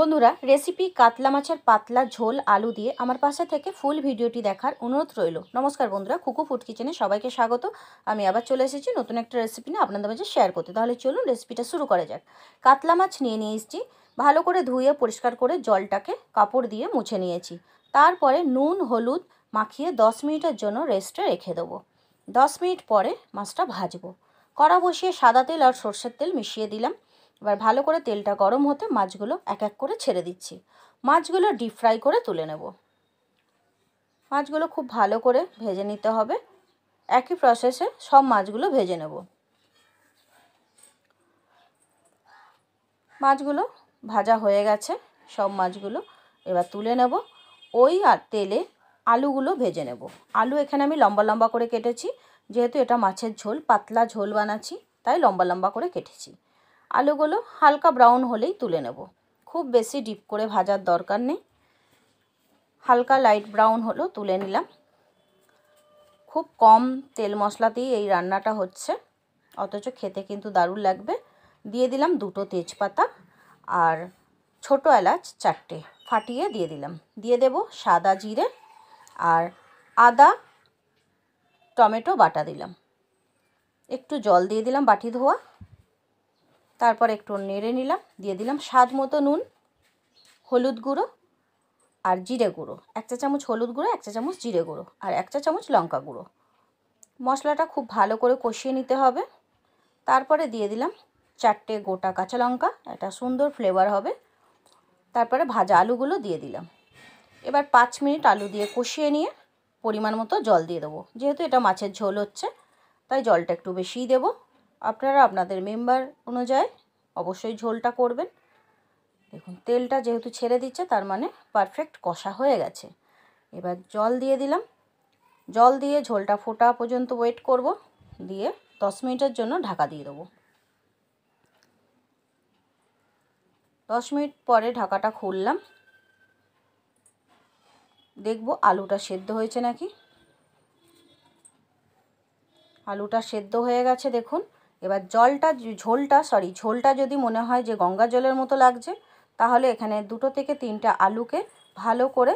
বন্ধুরা রেসিপি কাতলা মাছের পাতলা ঝোল আলু দিয়ে আমার পাশে থেকে ফুল ভিডিওটি দেখার অনুরোধ রইল নমস্কার বন্ধুরা খুকু ফুড কিচেনে সবাইকে স্বাগত আমি আবার চলে এসেছি নতুন একটা রেসিপি নিয়ে আপনাদের মাঝে শেয়ার করতে তাহলে চলুন রেসিপিটা শুরু করা যাক কাতলা মাছ নিয়ে নিয়ে এসেছি ভালো করে ধুয়ে পরিষ্কার করে জলটাকে কাপড় দিয়ে মুছে নিয়েছি তারপরে নুন হলুদ মাখিয়ে দশ মিনিটের জন্য রেস্টে রেখে দেবো দশ মিনিট পরে মাছটা ভাজবো কড়া বসিয়ে সাদা তেল আর সর্ষের তেল মিশিয়ে দিলাম এবার ভালো করে তেলটা গরম হতে মাছগুলো এক এক করে ছেড়ে দিচ্ছি মাছগুলো ডিপ ফ্রাই করে তুলে নেব মাছগুলো খুব ভালো করে ভেজে নিতে হবে একই প্রসেসে সব মাছগুলো ভেজে নেব মাছগুলো ভাজা হয়ে গেছে সব মাছগুলো এবার তুলে নেব ওই আর তেলে আলুগুলো ভেজে নেব আলু এখানে আমি লম্বা লম্বা করে কেটেছি যেহেতু এটা মাছের ঝোল পাতলা ঝোল বানাচ্ছি তাই লম্বা লম্বা করে কেটেছি আলুগুলো হালকা ব্রাউন হলেই তুলে নেব খুব বেশি ডিপ করে ভাজার দরকার নেই হালকা লাইট ব্রাউন হলো তুলে নিলাম খুব কম তেল মশলাতেই এই রান্নাটা হচ্ছে অথচ খেতে কিন্তু দারুণ লাগবে দিয়ে দিলাম দুটো তেজপাতা আর ছোট এলাচ চারটে ফাটিয়ে দিয়ে দিলাম দিয়ে দেব সাদা জিরে আর আদা টমেটো বাটা দিলাম একটু জল দিয়ে দিলাম বাটি ধোয়া তারপর একটু নেড়ে নিলাম দিয়ে দিলাম স্বাদ মতো নুন হলুদ গুঁড়ো আর জিরে গুঁড়ো এক চা চামচ হলুদ গুঁড়ো এক চা চামচ জিরে গুঁড়ো আর এক চা চামচ লঙ্কা গুঁড়ো মশলাটা খুব ভালো করে কষিয়ে নিতে হবে তারপরে দিয়ে দিলাম চারটে গোটা কাঁচা লঙ্কা একটা সুন্দর ফ্লেভার হবে তারপরে ভাজা আলুগুলো দিয়ে দিলাম এবার পাঁচ মিনিট আলু দিয়ে কষিয়ে নিয়ে পরিমাণ মতো জল দিয়ে দেবো যেহেতু এটা মাছের ঝোল হচ্ছে তাই জলটা একটু বেশিই দেবো আপনারা আপনাদের মেম্বার অনুযায়ী অবশ্যই ঝোলটা করবেন দেখুন তেলটা যেহেতু ছেড়ে দিচ্ছে তার মানে পারফেক্ট কষা হয়ে গেছে এবার জল দিয়ে দিলাম জল দিয়ে ঝোলটা ফোটা পর্যন্ত ওয়েট করব দিয়ে দশ মিনিটের জন্য ঢাকা দিয়ে দেবো দশ মিনিট পরে ঢাকাটা খুললাম দেখব আলুটা সেদ্ধ হয়েছে নাকি আলুটা সেদ্ধ হয়ে গেছে দেখুন এবার জলটা ঝোলটা সরি ঝোলটা যদি মনে হয় যে গঙ্গা জলের মতো লাগছে তাহলে এখানে দুটো থেকে তিনটা আলুকে ভালো করে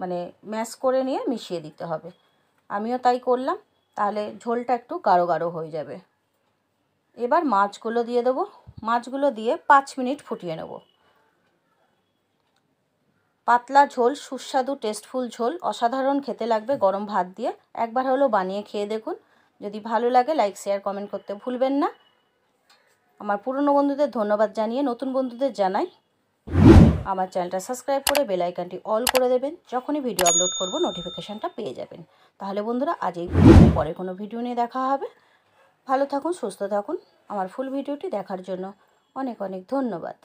মানে ম্যাশ করে নিয়ে মিশিয়ে দিতে হবে আমিও তাই করলাম তাহলে ঝোলটা একটু গাঢ় গাঢ় হয়ে যাবে এবার মাছগুলো দিয়ে দেবো মাছগুলো দিয়ে পাঁচ মিনিট ফুটিয়ে নেব পাতলা ঝোল সুস্বাদু টেস্টফুল ঝোল অসাধারণ খেতে লাগবে গরম ভাত দিয়ে একবার হলো বানিয়ে খেয়ে দেখুন যদি ভালো লাগে লাইক শেয়ার কমেন্ট করতে ভুলবেন না আমার পুরনো বন্ধুদের ধন্যবাদ জানিয়ে নতুন বন্ধুদের জানাই আমার চ্যানেলটা সাবস্ক্রাইব করে বেল আইকনটি অল করে দেবেন যখনই ভিডিও আপলোড করব নোটিফিকেশানটা পেয়ে যাবেন তাহলে বন্ধুরা আজ এই পরে কোনো ভিডিও নিয়ে দেখা হবে ভালো থাকুন সুস্থ থাকুন আমার ফুল ভিডিওটি দেখার জন্য অনেক অনেক ধন্যবাদ